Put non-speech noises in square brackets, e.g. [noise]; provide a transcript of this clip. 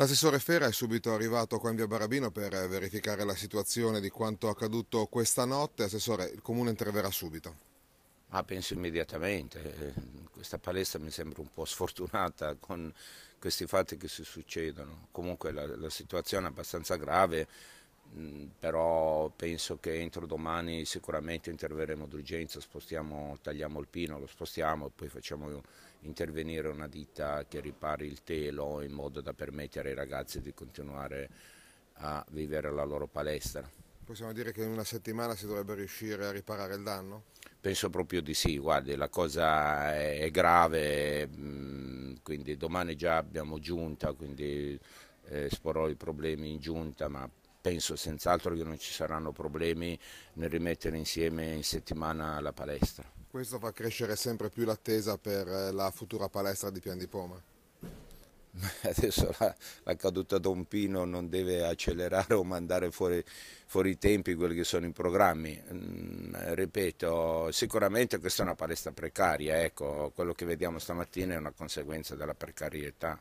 L'assessore Fera è subito arrivato qua in via Barabino per eh, verificare la situazione di quanto accaduto questa notte. Assessore, il comune interverrà subito? Ah, penso immediatamente. Eh, questa palestra mi sembra un po' sfortunata con questi fatti che si succedono. Comunque la, la situazione è abbastanza grave mm, però penso che entro domani sicuramente interverremo d'urgenza, spostiamo, tagliamo il pino, lo spostiamo e poi facciamo intervenire una ditta che ripari il telo in modo da permettere ai ragazzi di continuare a vivere la loro palestra. Possiamo dire che in una settimana si dovrebbe riuscire a riparare il danno? Penso proprio di sì, guardi, la cosa è grave, mm, quindi domani già abbiamo giunta, quindi esporrò eh, i problemi in giunta, ma penso senz'altro che non ci saranno problemi nel rimettere insieme in settimana la palestra. Questo fa crescere sempre più l'attesa per eh, la futura palestra di Pian di Poma? [laughs] Adesso la, la caduta d'Ompino non deve accelerare o mandare fuori, fuori i tempi quelli che sono i programmi. Mm, ripeto, sicuramente questa è una palestra precaria, ecco, quello che vediamo stamattina è una conseguenza della precarietà.